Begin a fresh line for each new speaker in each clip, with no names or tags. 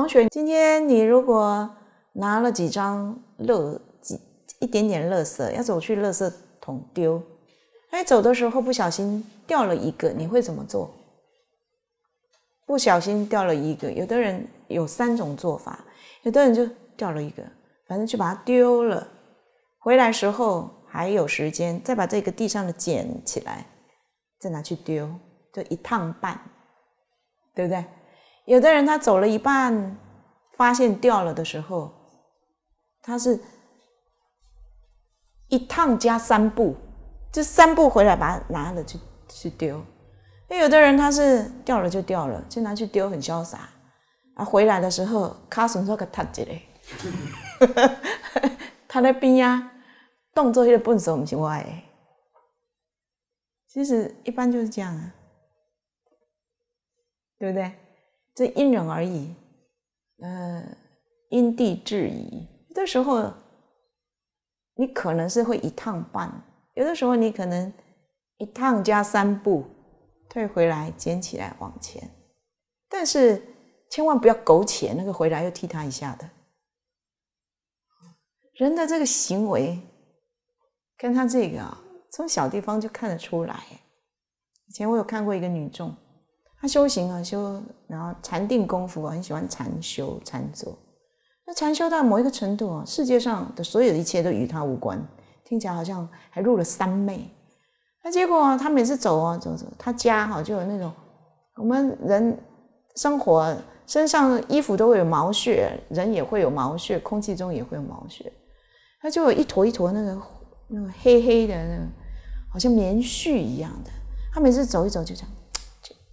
同学，今天你如果拿了几张乐几一点点乐色，要走去乐色桶丢，哎，走的时候不小心掉了一个，你会怎么做？不小心掉了一个，有的人有三种做法，有的人就掉了一个，反正就把它丢了。回来时候还有时间，再把这个地上的捡起来，再拿去丢，就一趟半，对不对？有的人他走了一半，发现掉了的时候，他是一趟加三步，这三步回来把它拿了去去丢。那有的人他是掉了就掉了，就拿去丢很潇洒。啊，回来的时候，脚顺说给他一个，他那边呀，动作迄个粪扫，唔是我的。其实一般就是这样啊，对不对？这因人而异，呃，因地制宜。有的时候，你可能是会一趟半；有的时候，你可能一趟加三步，退回来捡起来往前。但是，千万不要苟且，那个回来又踢他一下的。人的这个行为，看他这个啊，从小地方就看得出来。以前我有看过一个女众。他修行啊，修然后禅定功夫，很喜欢禅修禅坐。那禅修到某一个程度啊，世界上的所有的一切都与他无关。听起来好像还入了三昧。那结果他每次走啊走走，他家哈就有那种我们人生活身上衣服都会有毛屑，人也会有毛屑，空气中也会有毛屑。他就有一坨一坨那个那个黑黑的那个，好像棉絮一样的。他每次走一走就这样。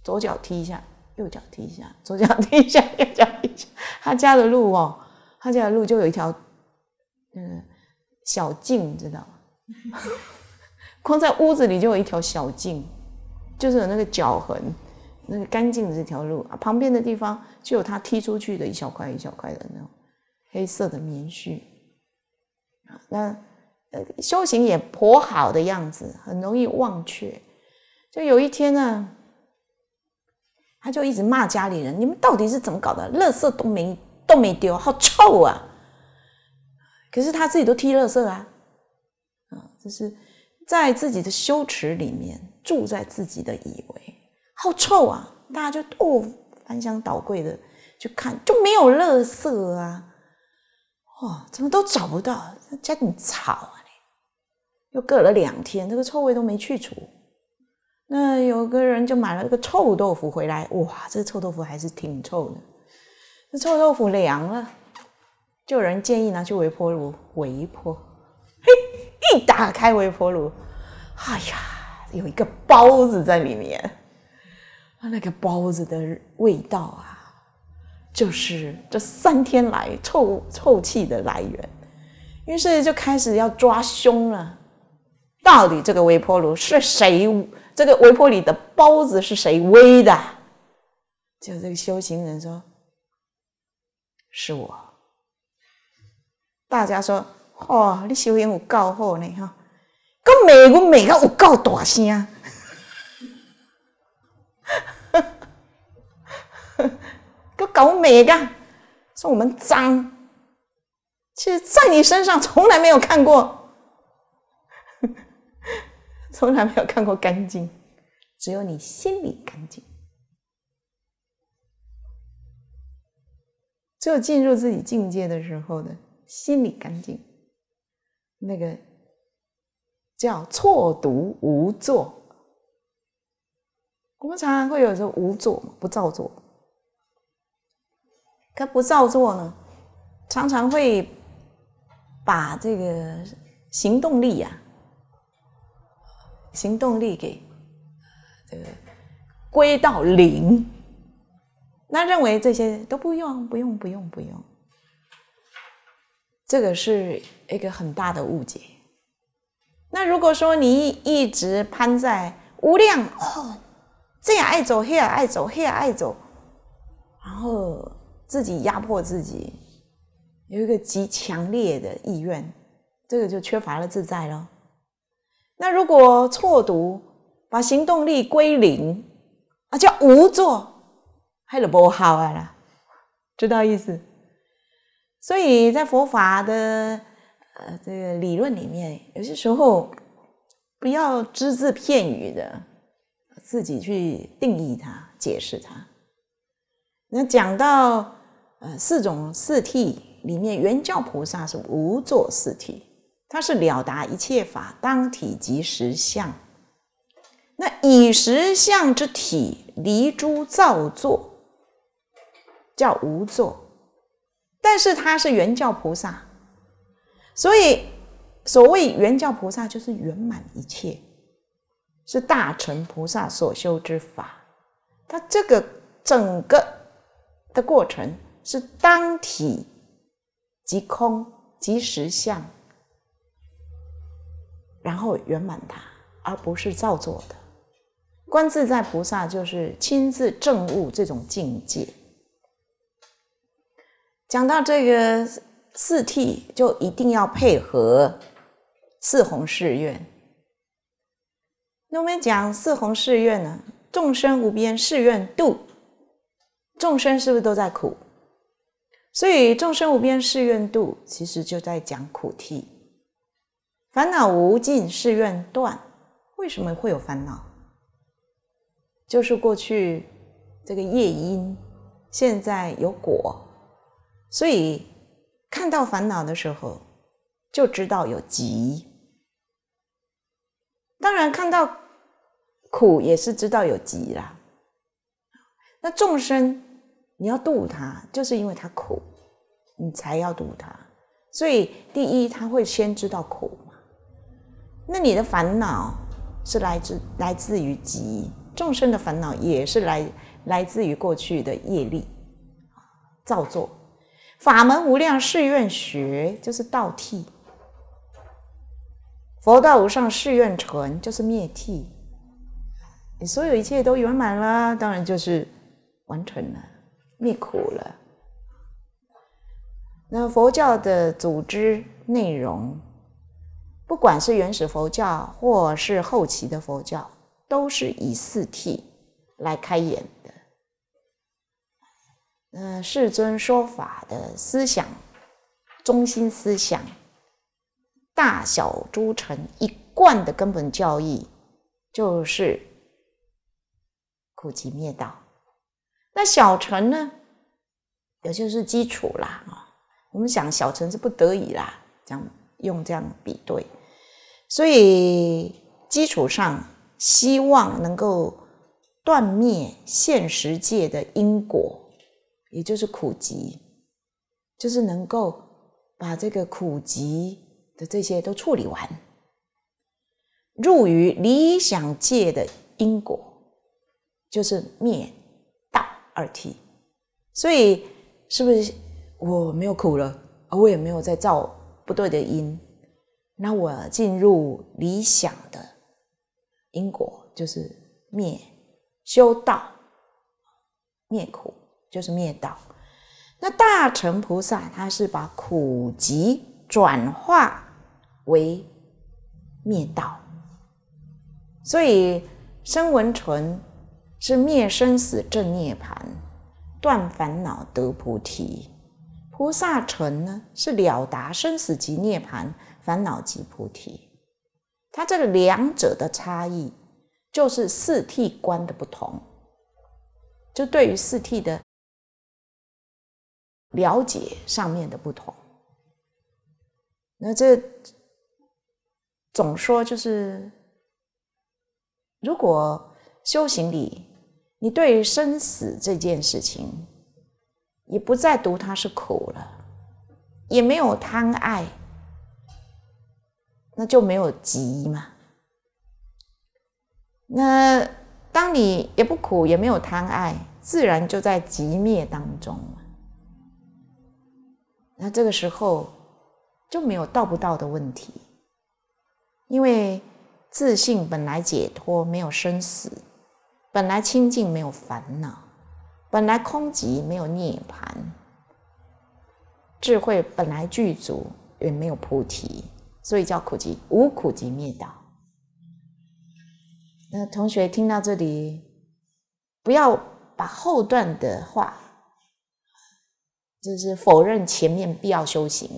左脚踢一下，右脚踢一下，左脚踢一下，右脚一下。他家的路哦，他家的路就有一条，嗯，小径，知道吗？光在屋子里就有一条小径，就是有那个脚痕，那个干净的条路啊。旁边的地方就有他踢出去的一小块一小块的那种黑色的棉絮。那修行也颇好的样子，很容易忘却。就有一天呢。他就一直骂家里人：“你们到底是怎么搞的？垃圾都没都没丢，好臭啊！可是他自己都踢垃圾啊，啊，就是在自己的羞耻里面住在自己的以为好臭啊！大家就哦翻箱倒柜的去看，就没有垃圾啊！哇，怎么都找不到？家里吵啊！又隔了两天，这个臭味都没去除。”那有个人就买了个臭豆腐回来，哇，这臭豆腐还是挺臭的。这臭豆腐凉了，就有人建议拿去微波炉微波。嘿，一打开微波炉，哎呀，有一个包子在里面。那个包子的味道啊，就是这三天来臭臭气的来源。于是就开始要抓凶了，到底这个微波炉是谁？这个微博里的包子是谁喂的？就这个修行人说，是我。大家说，哦，你修行有够好呢哈，个美我美的有够大声，哈哈，个搞美的，说我们脏，其实，在你身上从来没有看过。从来没有看过干净，只有你心里干净。只有进入自己境界的时候的心里干净，那个叫错读无作。我们常常会有时候无作嘛，不造作。可不造作呢，常常会把这个行动力呀。行动力给这个归到零，那认为这些都不用，不用，不用，不用，这个是一个很大的误解。那如果说你一直攀在无量，哦，这样爱走，那样爱走，那样爱走，然后自己压迫自己，有一个极强烈的意愿，这个就缺乏了自在了。那如果错读，把行动力归零啊，叫无作，不好啊啦，知道意思？所以在佛法的呃这个理论里面，有些时候不要只字片语的自己去定义它、解释它。那讲到呃四种四谛里面，原教菩萨是无作四谛。他是了达一切法当体即实相，那以实相之体离诸造作，叫无作。但是他是圆教菩萨，所以所谓圆教菩萨就是圆满一切，是大乘菩萨所修之法。他这个整个的过程是当体即空即实相。然后圆满它，而不是造作的。观自在菩萨就是亲自证悟这种境界。讲到这个四谛，就一定要配合四弘誓愿。那我们讲四弘誓愿呢？众生无边誓愿度。众生是不是都在苦？所以众生无边誓愿度，其实就在讲苦谛。烦恼无尽，誓愿断。为什么会有烦恼？就是过去这个业因，现在有果。所以看到烦恼的时候，就知道有急。当然，看到苦也是知道有急啦。那众生，你要度他，就是因为他苦，你才要度他。所以，第一他会先知道苦。那你的烦恼是来自来自于己，众生的烦恼也是来来自于过去的业力造作。法门无量誓愿学，就是倒替；佛道无上誓愿成，就是灭替。你所有一切都圆满了，当然就是完成了，灭苦了。那佛教的组织内容。不管是原始佛教或是后期的佛教，都是以四谛来开演的。嗯，世尊说法的思想中心思想、大小诸尘一贯的根本教义，就是苦集灭道。那小乘呢，也就是基础啦啊。我们想小乘是不得已啦，这样用这样比对。所以基础上，希望能够断灭现实界的因果，也就是苦集，就是能够把这个苦集的这些都处理完，入于理想界的因果，就是灭道二体。所以，是不是我没有苦了，而我也没有在造不对的因？那我进入理想的因果，就是灭修道，灭苦就是灭道。那大乘菩萨他是把苦集转化为灭道，所以生闻纯是灭生死正涅盘，断烦恼得菩提。菩萨乘呢是了达生死及涅盘。烦恼即菩提，它这两者的差异就是四谛观的不同，就对于四谛的了解上面的不同。那这总说就是，如果修行里你对于生死这件事情，也不再读它是苦了，也没有贪爱。那就没有极嘛。那当你也不苦，也没有贪爱，自然就在极灭当中那这个时候就没有到不到的问题，因为自信本来解脱，没有生死；本来清净，没有烦恼；本来空寂，没有涅槃，智慧本来具足，也没有菩提。所以叫苦集，无苦集灭道。那同学听到这里，不要把后段的话，就是否认前面必要修行，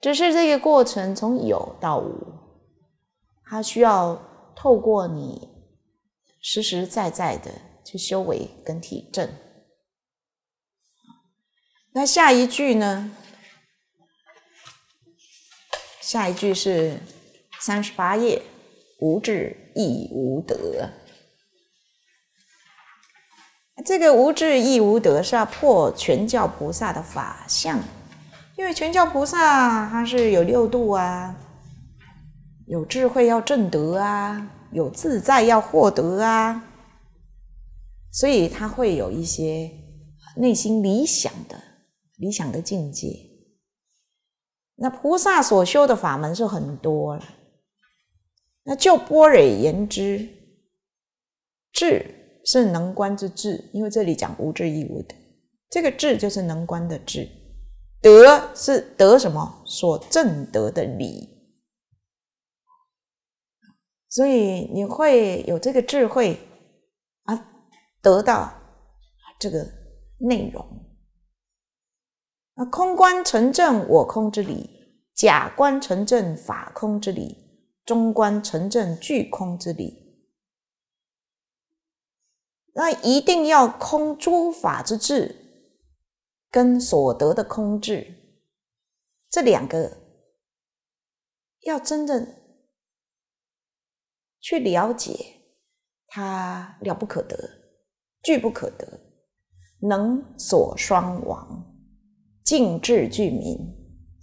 只是这个过程从有到无，它需要透过你实实在在的去修为跟体证。那下一句呢？下一句是三十八页，无智亦无德。这个无智亦无德是要破全教菩萨的法相，因为全教菩萨他是有六度啊，有智慧要正德啊，有自在要获得啊，所以他会有一些内心理想的理想的境界。那菩萨所修的法门是很多了。那就般若言之，智是能观之智，因为这里讲无智亦无德，这个智就是能观的智，德是得什么？所证得的理，所以你会有这个智慧啊，得到这个内容。那空观成正我空之理，假观成正法空之理，中观成正具空之理。那一定要空诸法之智，跟所得的空智，这两个要真正去了解，它了不可得，具不可得，能所双亡。静智俱明，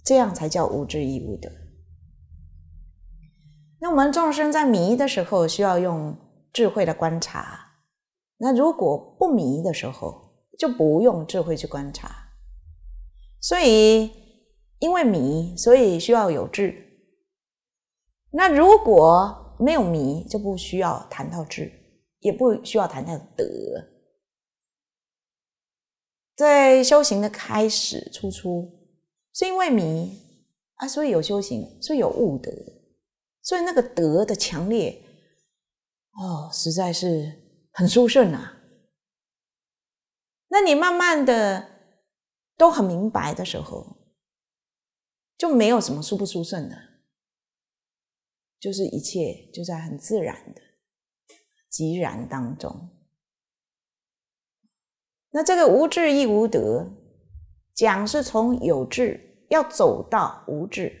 这样才叫无知亦无德。那我们众生在迷的时候，需要用智慧的观察；那如果不迷的时候，就不用智慧去观察。所以，因为迷，所以需要有智；那如果没有迷，就不需要谈到智，也不需要谈到德。在修行的开始初初，是因为迷啊，所以有修行，所以有悟德，所以那个德的强烈，哦，实在是很殊胜啊。那你慢慢的都很明白的时候，就没有什么殊不殊胜的，就是一切就在很自然的即然当中。那这个无智亦无德，讲是从有智要走到无智，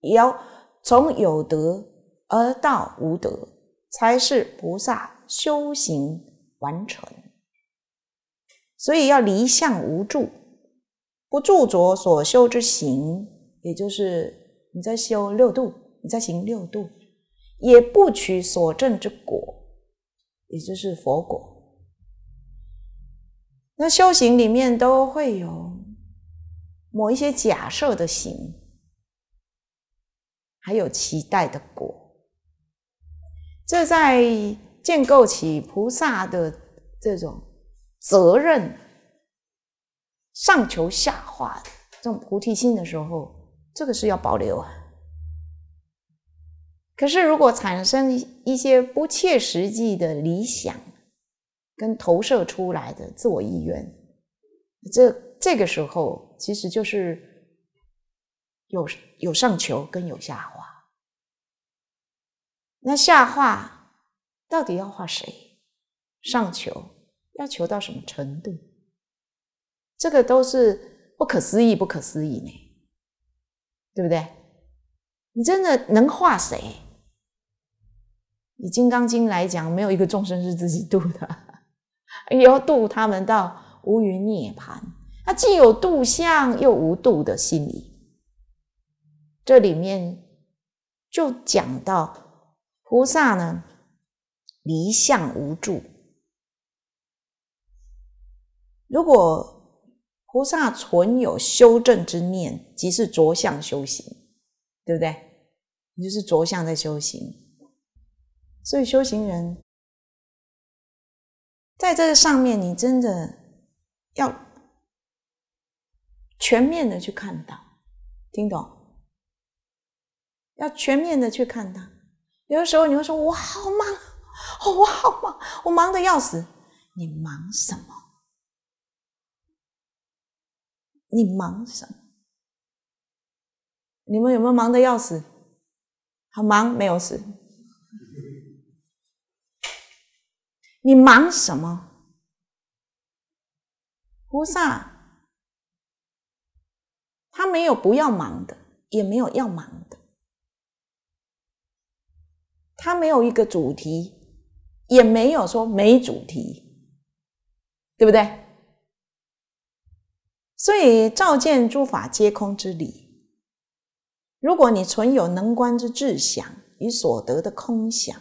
要从有德而到无德，才是菩萨修行完成。所以要离相无助，不著着所修之行，也就是你在修六度，你在行六度，也不取所证之果，也就是佛果。那修行里面都会有某一些假设的行，还有期待的果，这在建构起菩萨的这种责任上求下化这种菩提心的时候，这个是要保留。啊。可是如果产生一些不切实际的理想，跟投射出来的自我意愿，这这个时候其实就是有有上求跟有下化。那下化到底要化谁？上求要求到什么程度？这个都是不可思议，不可思议呢，对不对？你真的能化谁？以《金刚经》来讲，没有一个众生是自己度的。由要度他们到无云涅盘，他既有度相，又无度的心理。这里面就讲到菩萨呢，离相无助。如果菩萨存有修正之念，即是着相修行，对不对？就是着相在修行，所以修行人。在这个上面，你真的要全面的去看到，听懂，要全面的去看它。有的时候你会说：“我好忙，哦，我好忙，我忙的要死。”你忙什么？你忙什么？你们有没有忙的要死？好忙没有事。你忙什么？菩萨他没有不要忙的，也没有要忙的。他没有一个主题，也没有说没主题，对不对？所以照见诸法皆空之理。如果你存有能观之智想与所得的空想，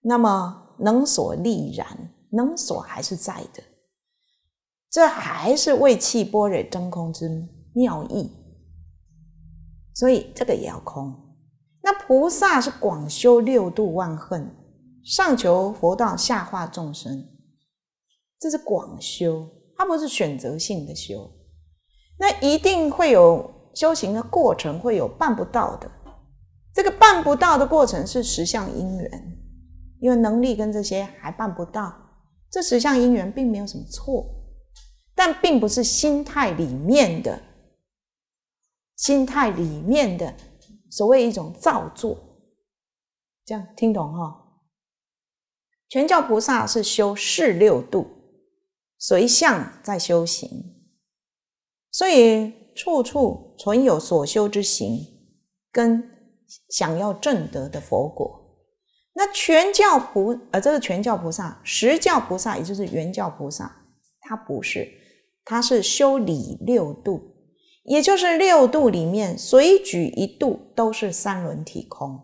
那么。能所力然，能所还是在的，这还是为气波蕊真空之妙义。所以这个也要空。那菩萨是广修六度万恨，上求佛道，下化众生，这是广修，它不是选择性的修。那一定会有修行的过程，会有办不到的。这个办不到的过程是实相因缘。因为能力跟这些还办不到，这十相因缘并没有什么错，但并不是心态里面的，心态里面的所谓一种造作，这样听懂哈？全教菩萨是修四六度，随相在修行，所以处处存有所修之行，跟想要证得的佛果。那全教菩呃，这是全教菩萨，十教菩萨，也就是圆教菩萨，他不是，他是修理六度，也就是六度里面随举一度都是三轮体空，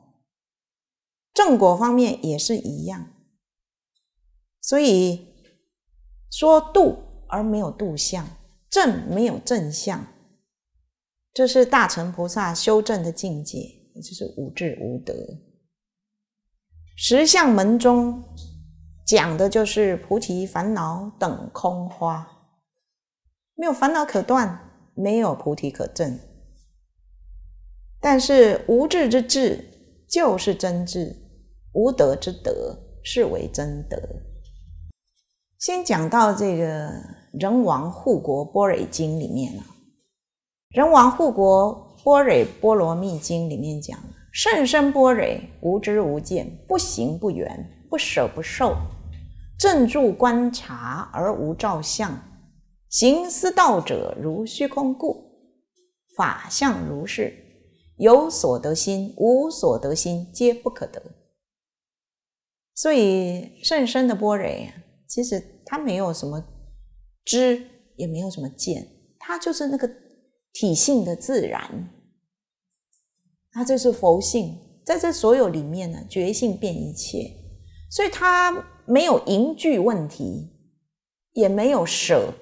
正果方面也是一样，所以说度而没有度相，正没有正相，这是大乘菩萨修正的境界，也就是无智无德。十相门中讲的就是菩提烦恼等空花，没有烦恼可断，没有菩提可证。但是无智之智就是真智，无德之德是为真德。先讲到这个人王护国波蕊经里面啊，《人王护国波蕊波罗蜜经里面讲。甚深般若，无知无见，不行不缘，不舍不受，正住观察而无照相，行思道者如虚空故，法相如是，有所得心，无所得心，皆不可得。所以甚深的般若呀，其实它没有什么知，也没有什么见，它就是那个体性的自然。那这是佛性，在这所有里面呢，觉性变一切，所以它没有凝聚问题，也没有舍，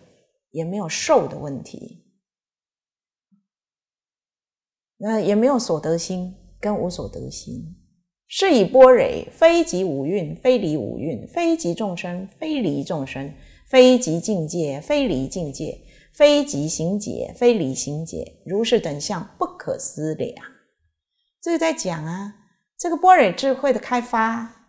也没有受的问题，那也没有所得心跟无所得心。是以波蕊，非即五蕴，非离五蕴；非即众生，非离众生；非即境界，非离境界；非即行解，非离行解。如是等相，不可思量。这个在讲啊，这个波尔智慧的开发，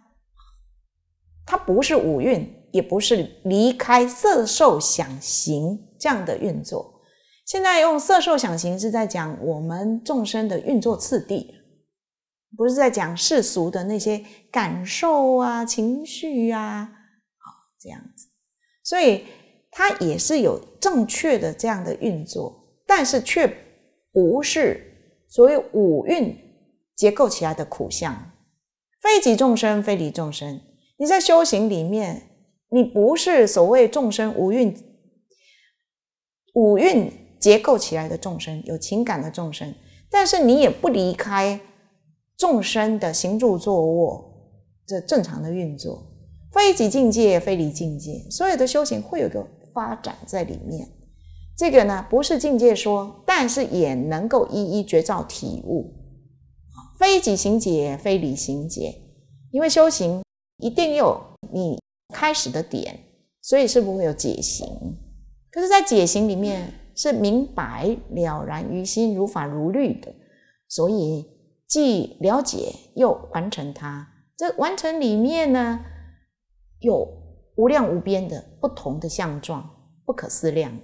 它不是五蕴，也不是离开色、受、想、行这样的运作。现在用色、受、想、行是在讲我们众生的运作次第，不是在讲世俗的那些感受啊、情绪啊好这样子。所以它也是有正确的这样的运作，但是却不是所谓五蕴。结构起来的苦相，非己众生，非离众生。你在修行里面，你不是所谓众生五运五运结构起来的众生，有情感的众生，但是你也不离开众生的行住坐卧这正常的运作。非己境界，非离境界，所有的修行会有个发展在里面。这个呢，不是境界说，但是也能够一一觉照体悟。非己行解，非离行解，因为修行一定有你开始的点，所以是不会有解行。可是，在解行里面是明白了然于心，如法如律的，所以既了解又完成它。这完成里面呢，有无量无边的不同的相状，不可思量。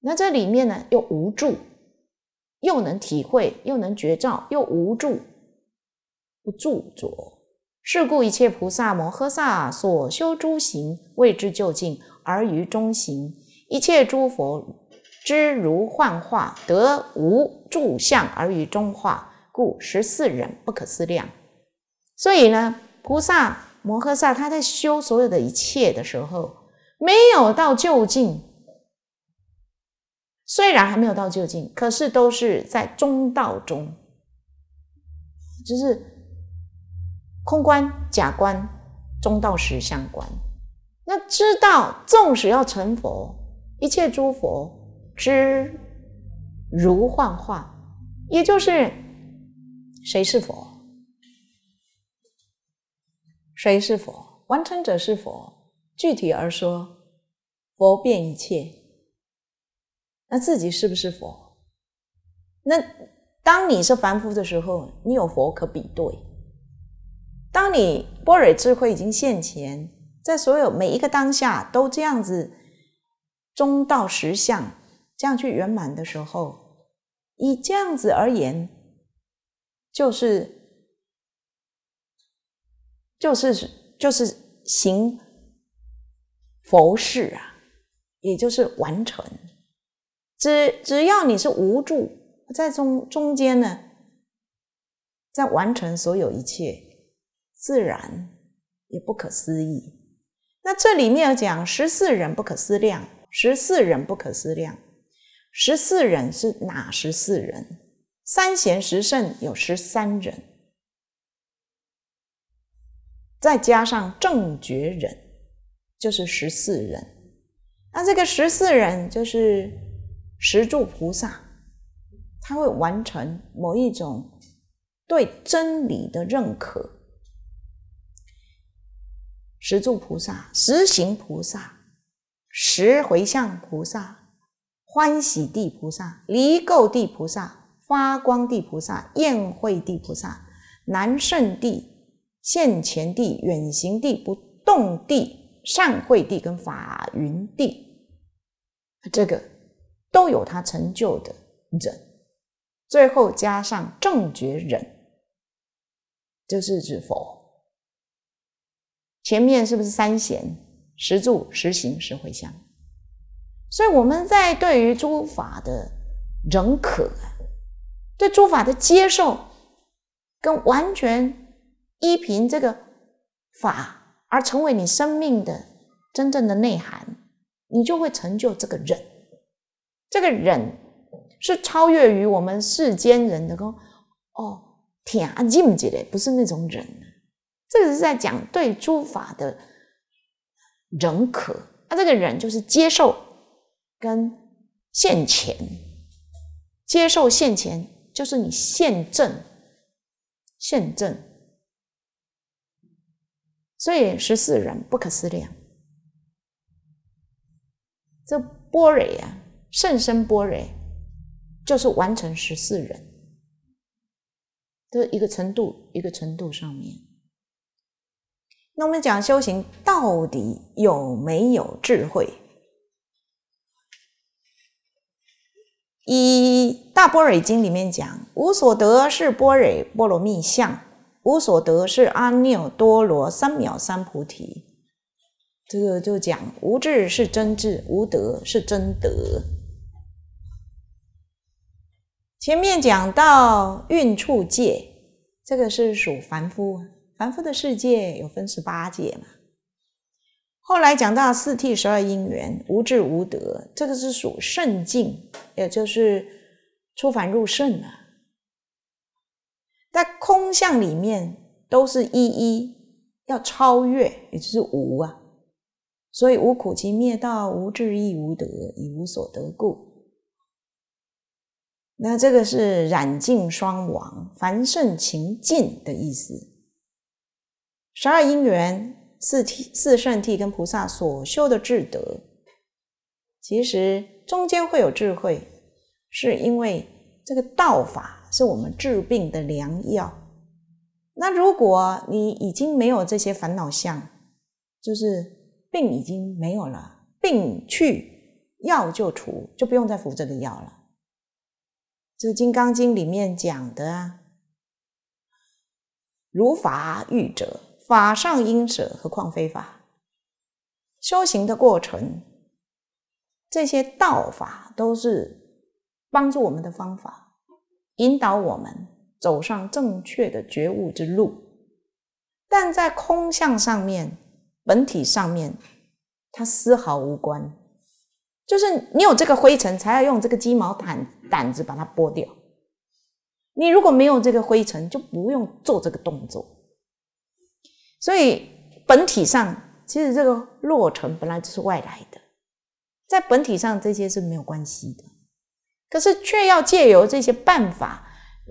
那这里面呢，又无助。又能体会，又能觉照，又无助不著着。是故一切菩萨摩诃萨所修诸行，谓之究竟，而于中行；一切诸佛知如幻化，得无住相而于中化。故十四忍不可思量。所以呢，菩萨摩诃萨他在修所有的一切的时候，没有到究竟，虽然还没有到究竟，可是都是在中道中，就是空观、假观、中道实相观。那知道，纵使要成佛，一切诸佛知如幻化，也就是谁是佛？谁是佛？完成者是佛。具体而说，佛遍一切。那自己是不是佛？那当你是凡夫的时候，你有佛可比对；当你波若智慧已经现前，在所有每一个当下都这样子中道实相，这样去圆满的时候，以这样子而言，就是就是就是行佛事啊，也就是完成。只只要你是无助，在中中间呢，在完成所有一切，自然也不可思议。那这里面讲十四人不可思量，十四人不可思量，十四人是哪十四人？三贤十圣有十三人，再加上正觉人，就是十四人。那这个十四人就是。十住菩萨，他会完成某一种对真理的认可。十住菩萨、十行菩萨、十回向菩萨、欢喜地菩萨、离垢地菩萨、发光地菩萨、宴会地菩萨、南胜地、现前地、远行地、不动地、善会地跟法云地，这个。都有他成就的忍，最后加上正觉忍，就是指佛。前面是不是三贤、十住、十行、十会相？所以我们在对于诸法的认可、对诸法的接受，跟完全依凭这个法而成为你生命的真正的内涵，你就会成就这个忍。这个忍是超越于我们世间人的，哦，天境界的，不是那种忍。这个是在讲对诸法的认可，那这个忍就是接受跟现前，接受现前就是你现正现正，所以十四人不可思量，这波惹啊！圣身般若，就是完成十四人，这一个程度，一个程度上面。那我们讲修行到底有没有智慧？《一大般若经》里面讲，无所得是般若波罗蜜相，无所得是阿耨多罗三藐三菩提。这个就讲无智是真智，无德是真德。前面讲到蕴处界，这个是属凡夫，凡夫的世界有分十八界嘛。后来讲到四谛十二因缘，无智无德，这个是属圣境，也就是出凡入圣嘛。在空相里面，都是一一要超越，也就是无啊。所以无苦集灭道，无智亦无德，以无所得故。那这个是染净双亡、凡圣情尽的意思。十二因缘、四体、四圣体跟菩萨所修的智德，其实中间会有智慧，是因为这个道法是我们治病的良药。那如果你已经没有这些烦恼相，就是病已经没有了，病去药就除，就不用再服这个药了。这《金刚经》里面讲的，“啊，如法欲者，法上应舍，何况非法。”修行的过程，这些道法都是帮助我们的方法，引导我们走上正确的觉悟之路。但在空相上面、本体上面，它丝毫无关。就是你有这个灰尘，才要用这个鸡毛掸掸子把它剥掉。你如果没有这个灰尘，就不用做这个动作。所以本体上，其实这个落尘本来就是外来的，在本体上这些是没有关系的。可是却要借由这些办法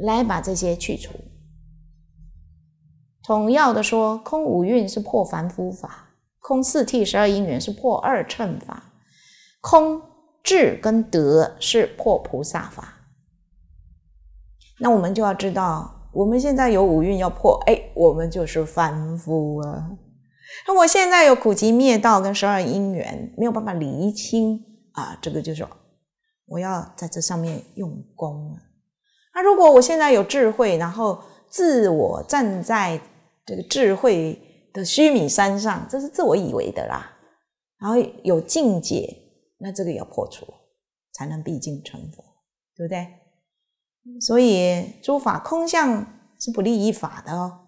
来把这些去除。同样的说，空五蕴是破凡夫法，空四谛十二因缘是破二乘法。空智跟德是破菩萨法，那我们就要知道，我们现在有五蕴要破，哎，我们就是凡夫啊。那我现在有苦集灭道跟十二因缘，没有办法厘清啊，这个就是我要在这上面用功啊。那如果我现在有智慧，然后自我站在这个智慧的须弥山上，这是自我以为的啦，然后有境界。那这个要破除，才能毕竟成佛，对不对？所以诸法空相是不利于法的哦，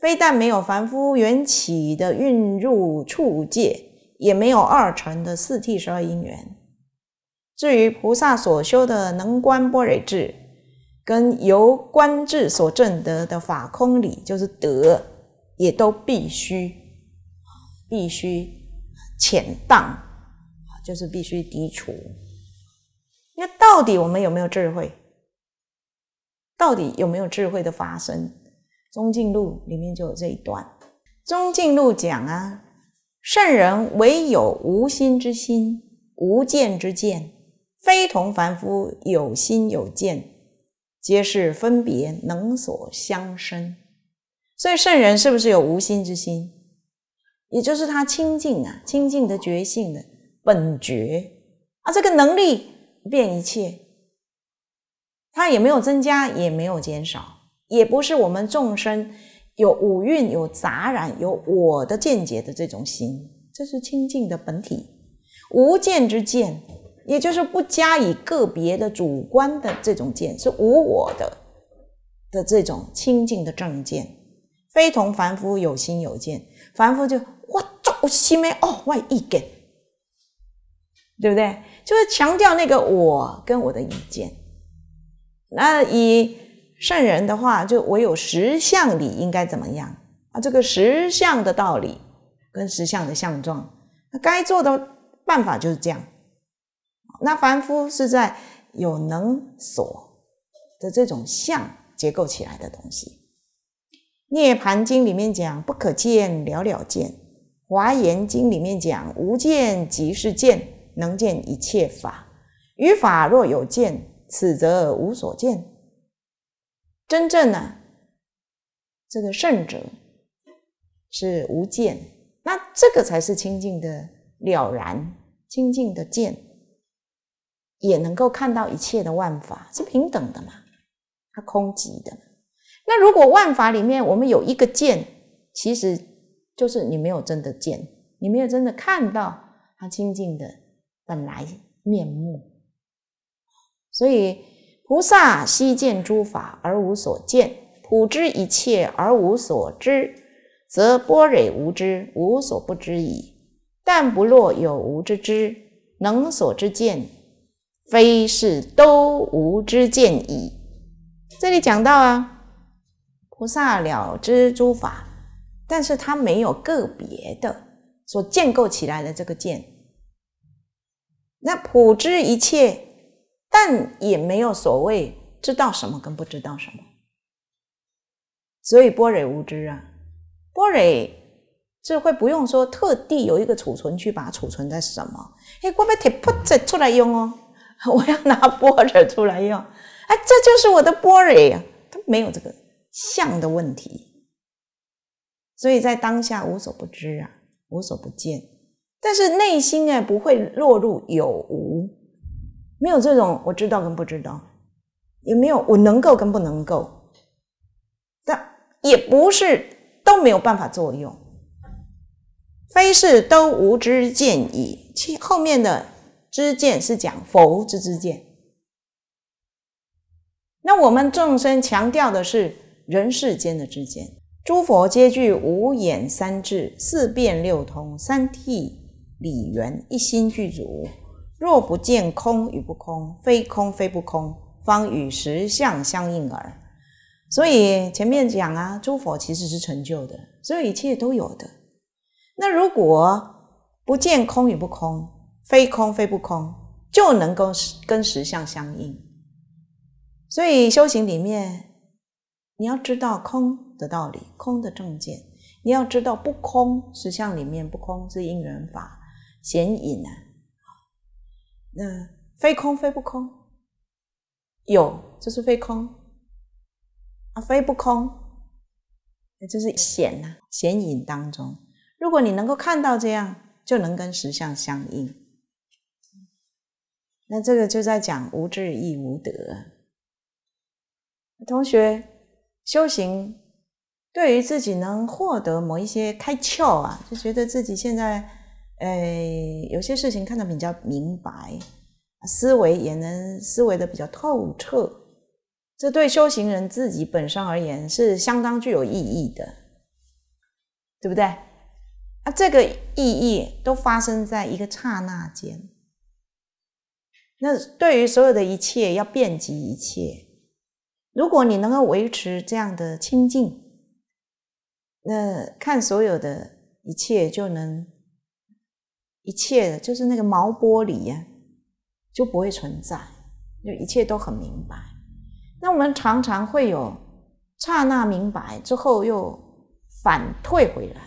非但没有凡夫缘起的运入处界，也没有二乘的四谛十二因缘。至于菩萨所修的能观波若智，跟由观智所证得的法空理，就是德，也都必须，必须遣荡。就是必须涤除。那到底我们有没有智慧？到底有没有智慧的发生？《中进录》里面就有这一段，《中进录》讲啊，圣人唯有无心之心，无见之见，非同凡夫有心有见，皆是分别能所相生。所以圣人是不是有无心之心？也就是他清净啊，清净的觉性的。本觉啊，这个能力变一切，它也没有增加，也没有减少，也不是我们众生有五蕴、有杂染、有我的见解的这种心，这是清净的本体，无见之见，也就是不加以个别的主观的这种见，是无我的的这种清净的正见，非同凡夫有心有见，凡夫就我做我心咩哦，我一根。对不对？就是强调那个我跟我的意见。那以圣人的话，就我有十相理应该怎么样啊？这个十相的道理跟十相的相状，那该做的办法就是这样。那凡夫是在有能所的这种相结构起来的东西。《涅盘经》里面讲不可见了了见，《华严经》里面讲无见即是见。能见一切法，于法若有见，此则无所见。真正呢，这个圣者是无见，那这个才是清净的了然，清净的见，也能够看到一切的万法是平等的嘛，它空寂的。那如果万法里面我们有一个见，其实就是你没有真的见，你没有真的看到它清净的。本来面目，所以菩萨悉见诸法而无所见，普知一切而无所知，则般若无知，无所不知矣。但不若有无知之能所知见，非是都无知见矣。这里讲到啊，菩萨了知诸法，但是他没有个别的所建构起来的这个见。那普知一切，但也没有所谓知道什么跟不知道什么，所以波蕊无知啊。波蕊智慧不用说，特地有一个储存区，把它储存在什么？哎，我把铁 put 出来用哦，我要拿波蕊出来用，哎，这就是我的波蕊啊，它没有这个相的问题，所以在当下无所不知啊，无所不见。但是内心哎，不会落入有无，没有这种我知道跟不知道，也没有我能够跟不能够，但也不是都没有办法作用，非是都无知见矣。其后面的知见是讲佛之知见。那我们众生强调的是人世间的知见，诸佛皆具五眼、三智、四遍、六通、三谛。理圆一心具足，若不见空与不空，非空非不空，方与实相相应耳。所以前面讲啊，诸佛其实是成就的，所有一切都有的。那如果不见空与不空，非空非不空，就能够跟实相相应。所以修行里面，你要知道空的道理，空的正见，你要知道不空实相里面不空是因缘法。显影啊，那非空非不空，有，就是非空啊，非不空，那就是显啊，显影当中。如果你能够看到这样，就能跟实相相应。那这个就在讲无智亦无德。同学修行，对于自己能获得某一些开窍啊，就觉得自己现在。哎，有些事情看得比较明白，思维也能思维的比较透彻，这对修行人自己本身而言是相当具有意义的，对不对？啊，这个意义都发生在一个刹那间。那对于所有的一切，要遍及一切。如果你能够维持这样的清净，那看所有的一切就能。一切的就是那个毛玻璃呀，就不会存在，就一切都很明白。那我们常常会有刹那明白之后又反退回来，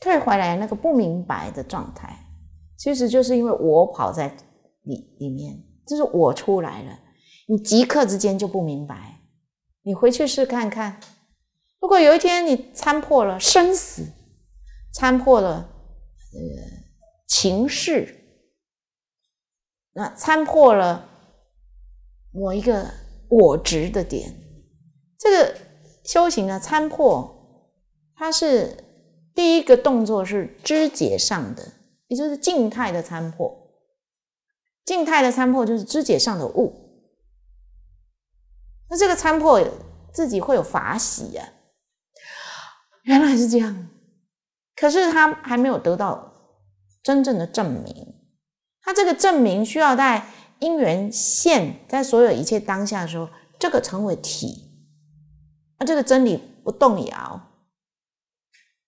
退回来那个不明白的状态，其实就是因为我跑在里里面，就是我出来了。你即刻之间就不明白，你回去试看看。如果有一天你参破了生死，参破了，呃。情事，那参破了某一个我执的点，这个修行呢参破，它是第一个动作是肢解上的，也就是静态的参破。静态的参破就是肢解上的悟。那这个参破自己会有法喜啊，原来是这样。可是他还没有得到。真正的证明，它这个证明需要在因缘现，在所有一切当下的时候，这个成为体，而这个真理不动摇。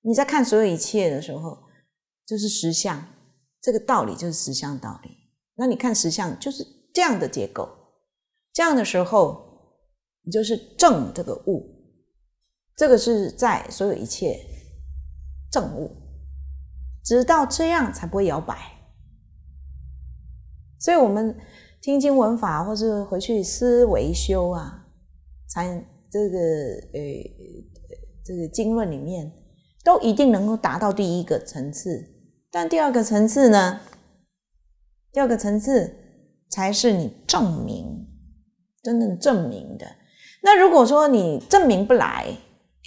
你在看所有一切的时候，就是实相，这个道理就是实相道理。那你看实相，就是这样的结构，这样的时候，你就是正这个物，这个是在所有一切正物。直到这样才不会摇摆，所以我们听经文法，或是回去思维修啊，才这个呃，这个经论里面都一定能够达到第一个层次。但第二个层次呢？第二个层次才是你证明真正证明的。那如果说你证明不来，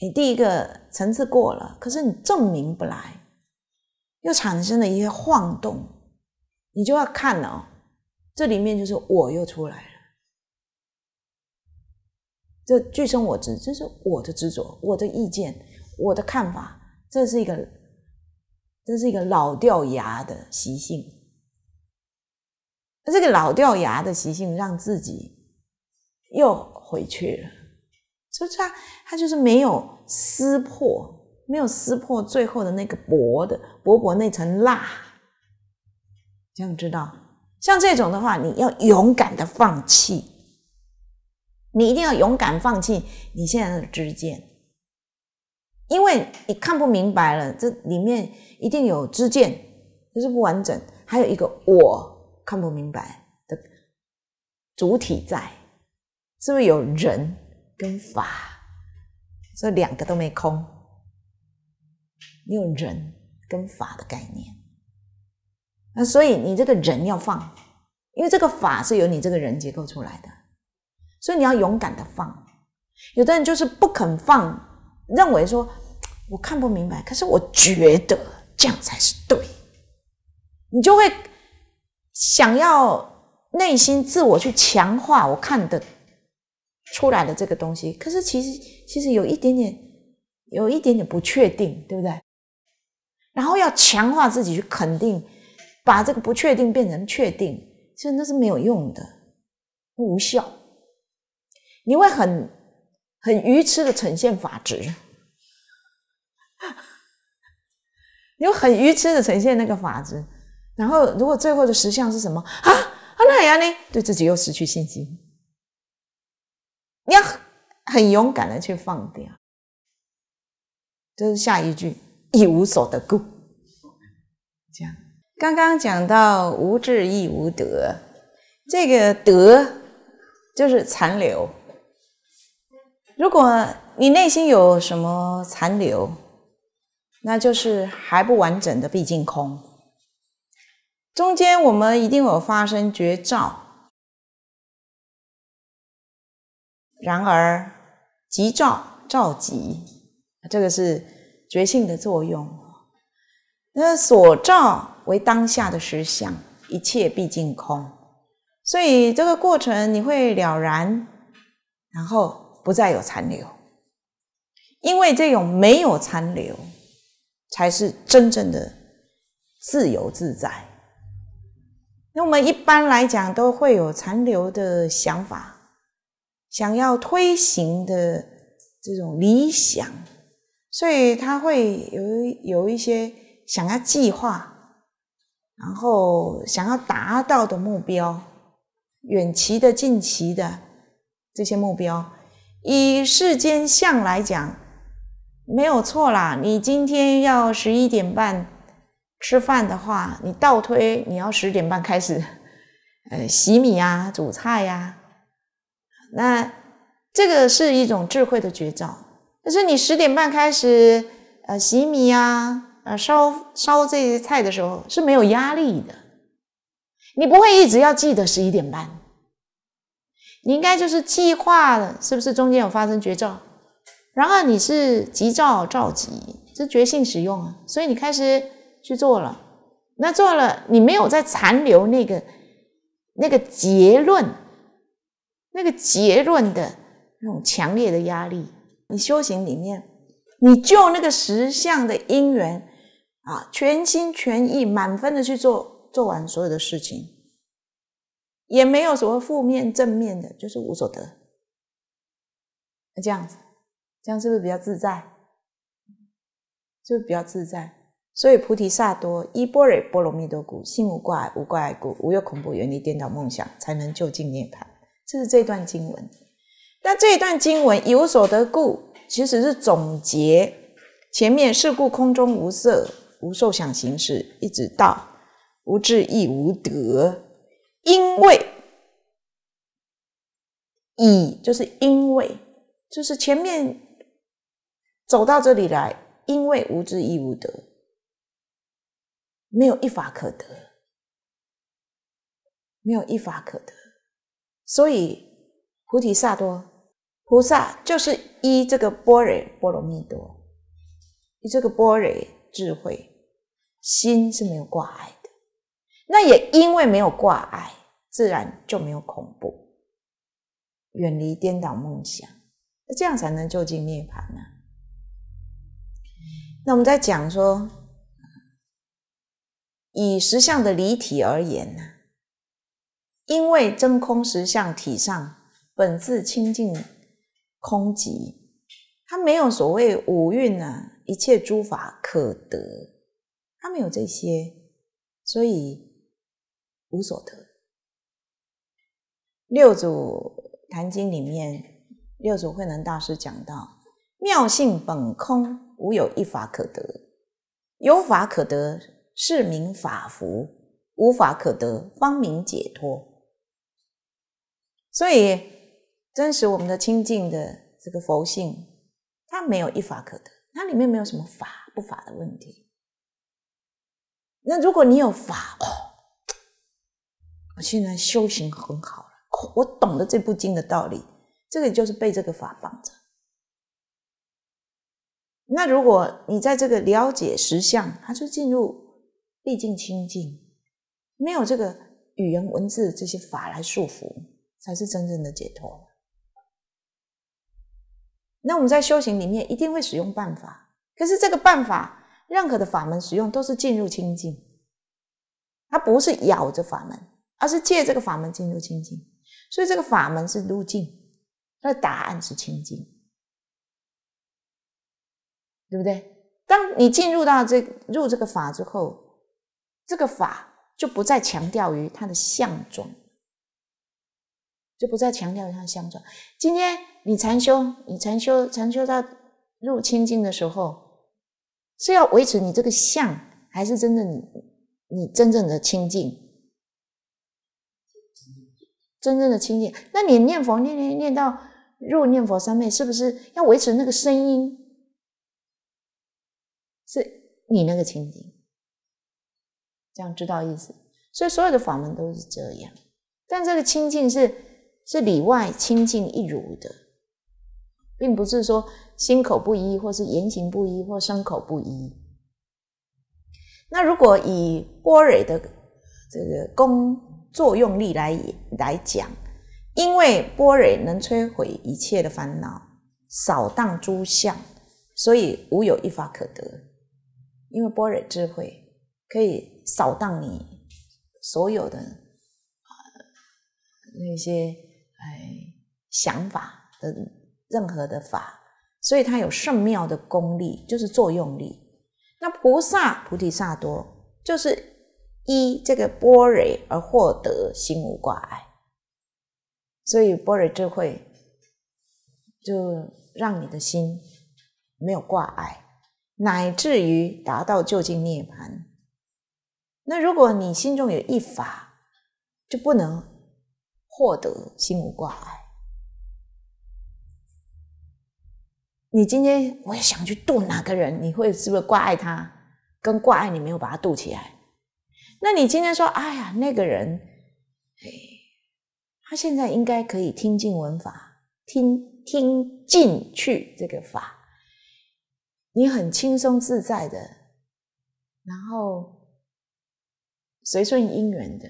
你第一个层次过了，可是你证明不来。又产生了一些晃动，你就要看了，这里面就是我又出来了。这具生我执，这是我的执着，我的意见，我的看法，这是一个，这是一个老掉牙的习性。这个老掉牙的习性，让自己又回去了，所以是他就是没有撕破。没有撕破最后的那个薄的薄薄那层蜡，这样知道？像这种的话，你要勇敢的放弃，你一定要勇敢放弃你现在的知见，因为你看不明白了，这里面一定有知见，就是不完整，还有一个我看不明白的主体在，是不是有人跟法，所以两个都没空。你有人跟法的概念，那所以你这个人要放，因为这个法是由你这个人结构出来的，所以你要勇敢的放。有的人就是不肯放，认为说我看不明白，可是我觉得这样才是对，你就会想要内心自我去强化我看的出来的这个东西，可是其实其实有一点点有一点点不确定，对不对？然后要强化自己去肯定，把这个不确定变成确定，其实那是没有用的，无效。你会很很愚痴的呈现法执，你会很愚痴的呈现那个法执。然后如果最后的实相是什么啊？啊那样呢？对自己又失去信心。你要很勇敢的去放掉，这是下一句。一无所得故，这样刚刚讲到无智亦无德，这个德就是残留。如果你内心有什么残留，那就是还不完整的毕竟空。中间我们一定有发生绝照，然而急兆照急，这个是。觉性的作用，那所照为当下的实相，一切毕竟空，所以这个过程你会了然，然后不再有残留，因为这种没有残留，才是真正的自由自在。那我们一般来讲都会有残留的想法，想要推行的这种理想。所以他会有有一些想要计划，然后想要达到的目标，远期的、近期的这些目标，以世间向来讲没有错啦。你今天要十一点半吃饭的话，你倒推你要十点半开始，呃，洗米啊、煮菜呀，那这个是一种智慧的绝招。但是你十点半开始，呃，洗米呀，呃，烧烧这些菜的时候是没有压力的，你不会一直要记得十一点半，你应该就是计划了，是不是？中间有发生绝兆，然后你是急躁召急，这决心使用啊，所以你开始去做了，那做了，你没有在残留那个那个结论，那个结论的那种强烈的压力。你修行里面，你就那个实相的因缘，啊，全心全意满分的去做，做完所有的事情，也没有什么负面、正面的，就是无所得。那这样子，这样是不是比较自在？就比较自在。所以菩提萨多依般若波罗蜜多故，心无挂碍，无挂碍故，无有恐怖，远离颠倒梦想，才能就近涅槃。这是这段经文。那这一段经文“以所得故”，其实是总结前面“是故空中无色，无受想行识”，一直到“无智亦无德”，因为“以”就是因为就是前面走到这里来，因为无智亦无德，没有一法可得，没有一法可得，所以菩提萨多。菩萨就是依这个般若波罗蜜多，依这个般若智慧心是没有挂碍的，那也因为没有挂碍，自然就没有恐怖，远离颠倒梦想，那这样才能究竟涅槃呢？那我们在讲说，以实相的离体而言呢，因为真空实相体上本自清净。空寂，他没有所谓五蕴啊，一切诸法可得，他没有这些，所以无所得。六祖坛经里面，六祖慧能大师讲到：妙性本空，无有一法可得；有法可得，是名法缚；无法可得，方名解脱。所以。真实，我们的清净的这个佛性，它没有一法可得，它里面没有什么法不法的问题。那如果你有法，哦，我现在修行很好了，我懂得这部经的道理，这个就是被这个法绑着。那如果你在这个了解实相，它就进入毕竟清净，没有这个语言文字这些法来束缚，才是真正的解脱。那我们在修行里面一定会使用办法，可是这个办法，任何的法门使用都是进入清净，它不是咬着法门，而是借这个法门进入清净。所以这个法门是路径，它的答案是清净，对不对？当你进入到这入这个法之后，这个法就不再强调于它的相状，就不再强调它的相状。今天。你禅修，你禅修，禅修到入清净的时候，是要维持你这个相，还是真的你你真正的清净？真正的清净。那你念佛，念念念到入念佛三昧，是不是要维持那个声音？是你那个清净？这样知道意思？所以所有的法门都是这样，但这个清净是是里外清净一如的。并不是说心口不一，或是言行不一，或伤口不一。那如果以波蕊的这个功作用力来来讲，因为波蕊能摧毁一切的烦恼，扫荡诸相，所以无有一法可得。因为波蕊智慧可以扫荡你所有的那些哎想法的。任何的法，所以它有圣妙的功力，就是作用力。那菩萨菩提萨多，就是依这个波蕊而获得心无挂碍，所以波蕊智慧就让你的心没有挂碍，乃至于达到究竟涅槃。那如果你心中有一法，就不能获得心无挂碍。你今天我也想去度哪个人，你会是不是挂碍他，跟挂碍你没有把他度起来？那你今天说，哎呀，那个人，哎，他现在应该可以听进文法，听听进去这个法，你很轻松自在的，然后随顺因缘的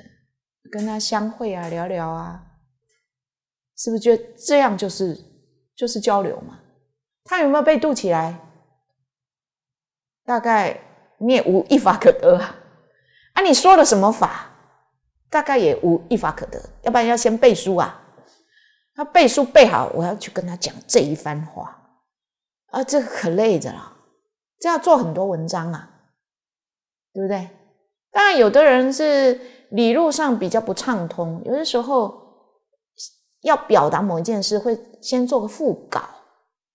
跟他相会啊，聊聊啊，是不是就这样就是就是交流嘛？他有没有被渡起来？大概你也无一法可得啊！啊，你说了什么法？大概也无一法可得。要不然要先背书啊！他背书背好，我要去跟他讲这一番话啊！这可累着了，这要做很多文章啊，对不对？当然，有的人是理路上比较不畅通，有的时候要表达某一件事，会先做个副稿。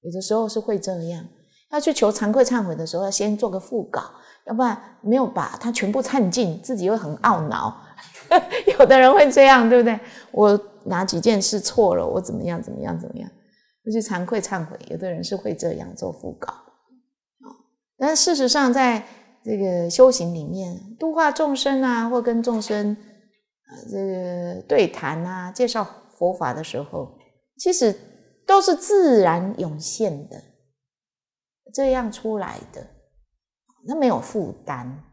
有的时候是会这样，要去求惭愧忏悔的时候，要先做个副稿，要不然没有把他全部忏尽，自己会很懊恼。有的人会这样，对不对？我哪几件事错了？我怎么样？怎么样？怎么样？我去惭愧忏悔。有的人是会这样做副稿但事实上，在这个修行里面，度化众生啊，或跟众生啊这个对谈啊，介绍佛法的时候，其实。都是自然涌现的，这样出来的，那没有负担，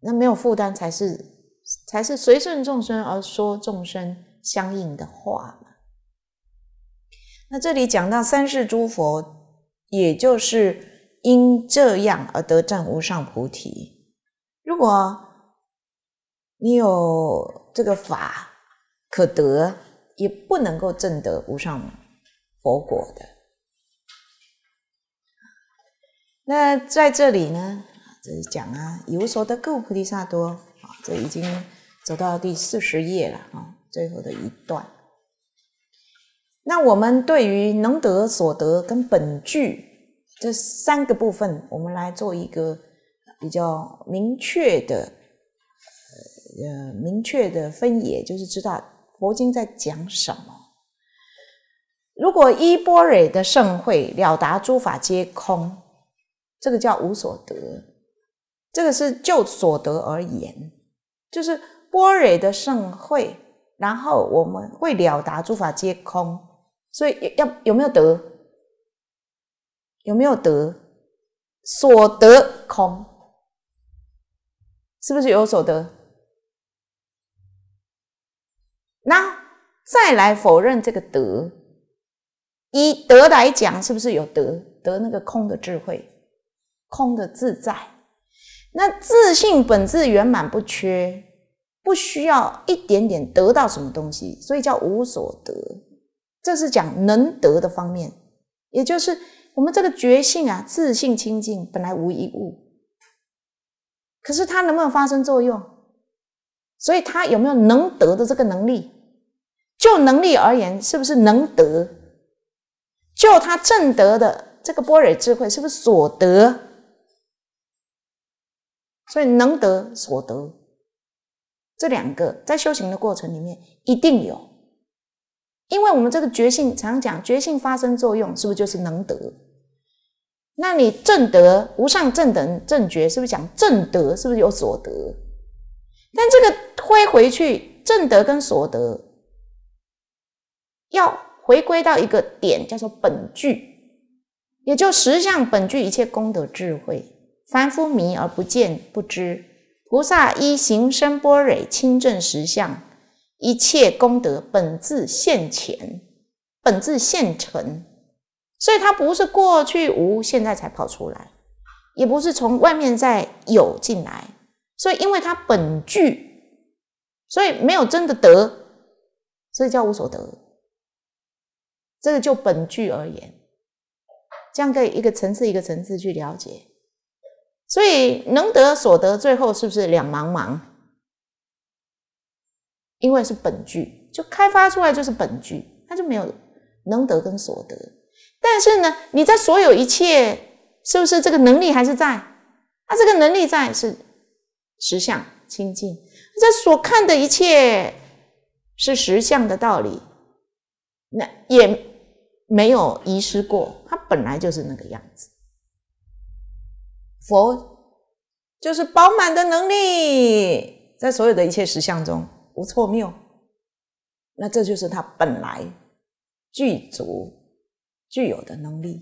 那没有负担才是才是随顺众生而说众生相应的话嘛。那这里讲到三世诸佛，也就是因这样而得证无上菩提。如果你有这个法可得。也不能够证得无上佛果的。那在这里呢，这是讲啊，无所得故菩提萨多啊，这已经走到第四十页了啊，最后的一段。那我们对于能得所得跟本具这三个部分，我们来做一个比较明确的呃明确的分野，就是知道。佛经在讲什么？如果依波蕊的盛会了达诸法皆空，这个叫无所得，这个是就所得而言，就是波蕊的盛会，然后我们会了达诸法皆空，所以要有没有得？有没有得？所得空，是不是有所得？那再来否认这个德，以德来讲，是不是有德？得那个空的智慧，空的自在。那自信本质圆满不缺，不需要一点点得到什么东西，所以叫无所得。这是讲能得的方面，也就是我们这个觉性啊，自信清净本来无一物。可是它能不能发生作用？所以它有没有能得的这个能力？就能力而言，是不是能得？就他正得的这个波尔智慧，是不是所得？所以能得所得这两个，在修行的过程里面一定有。因为我们这个觉性，常讲觉性发生作用，是不是就是能得？那你正得无上正等正觉，是不是讲正得？是不是有所得？但这个推回去，正得跟所得。要回归到一个点，叫做本具，也就实相本具一切功德智慧。凡夫迷而不见，不知菩萨依行深般若，清证实相，一切功德本自现前，本自现成。所以它不是过去无，现在才跑出来，也不是从外面再有进来。所以因为它本具，所以没有真的得，所以叫无所得。这个就本具而言，这样一以一个层次一个层次去了解，所以能得所得，最后是不是两茫茫？因为是本具，就开发出来就是本具，它就没有能得跟所得。但是呢，你在所有一切，是不是这个能力还是在？啊，这个能力在是实相清净，在所看的一切是实相的道理，那也。没有遗失过，它本来就是那个样子。佛就是饱满的能力，在所有的一切实相中无错谬，那这就是他本来具足具有的能力。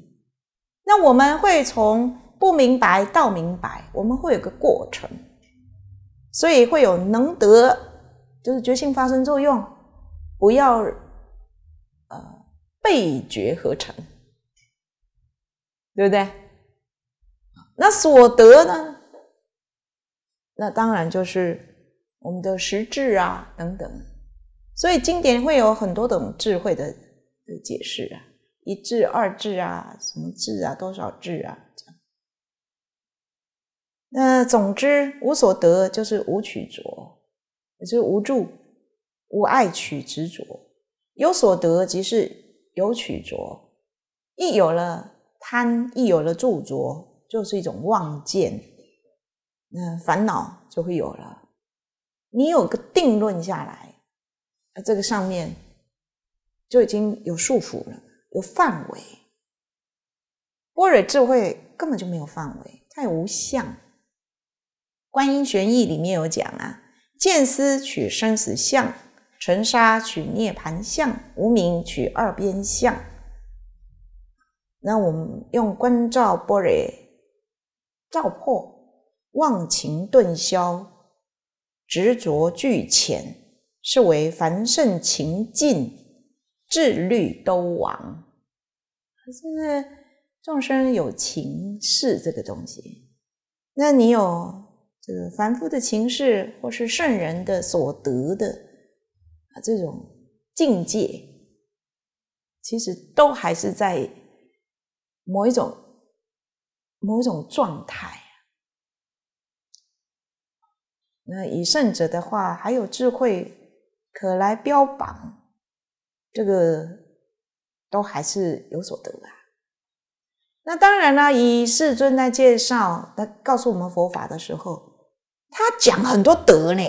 那我们会从不明白到明白，我们会有个过程，所以会有能得，就是觉性发生作用。不要，呃。味觉合成，对不对？那所得呢？那当然就是我们的实质啊，等等。所以经典会有很多种智慧的的解释啊，一智、二智啊，什么智啊，多少智啊。那总之，无所得就是无取着，就是无助，无爱取执着。有所得即是。有取着，一有了贪，一有了著着，就是一种妄见，那烦恼就会有了。你有个定论下来，这个上面就已经有束缚了，有范围。般若智慧根本就没有范围，它有无相。《观音玄义》里面有讲啊，见思取生死相。尘沙取涅盘相，无名取二边相。那我们用观照般若照破，妄情顿消，执着俱浅，是为凡圣情尽，智律都亡。现在众生有情事这个东西，那你有这个凡夫的情事，或是圣人的所得的。这种境界，其实都还是在某一种某一种状态。那以圣者的话，还有智慧可来标榜，这个都还是有所得啊。那当然了，以世尊在介绍、他告诉我们佛法的时候，他讲很多德呢。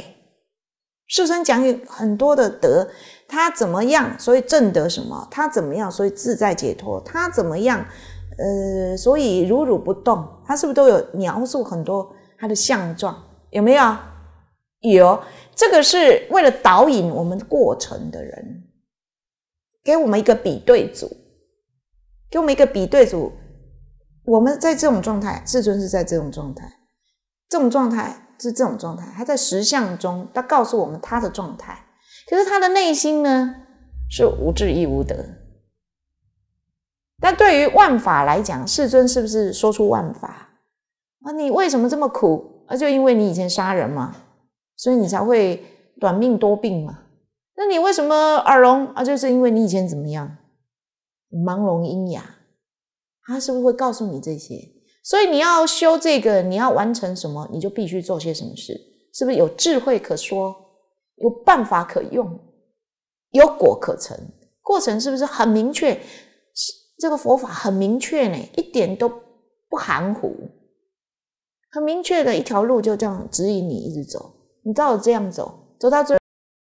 世尊讲很多的德，他怎么样？所以正德什么？他怎么样？所以自在解脱？他怎么样？呃，所以如如不动？他是不是都有描述很多他的相状？有没有？有。这个是为了导引我们过程的人，给我们一个比对组，给我们一个比对组。我们在这种状态，自尊是在这种状态，这种状态。是这种状态，他在实相中，他告诉我们他的状态。可是他的内心呢，是无智亦无德。但对于万法来讲，世尊是不是说出万法？啊，你为什么这么苦？啊，就因为你以前杀人嘛，所以你才会短命多病嘛？那你为什么耳聋？啊，就是因为你以前怎么样？盲聋喑哑，他是不是会告诉你这些？所以你要修这个，你要完成什么，你就必须做些什么事，是不是有智慧可说，有办法可用，有果可成，过程是不是很明确？这个佛法很明确呢，一点都不含糊，很明确的一条路就这样指引你一直走，你照这样走，走到最。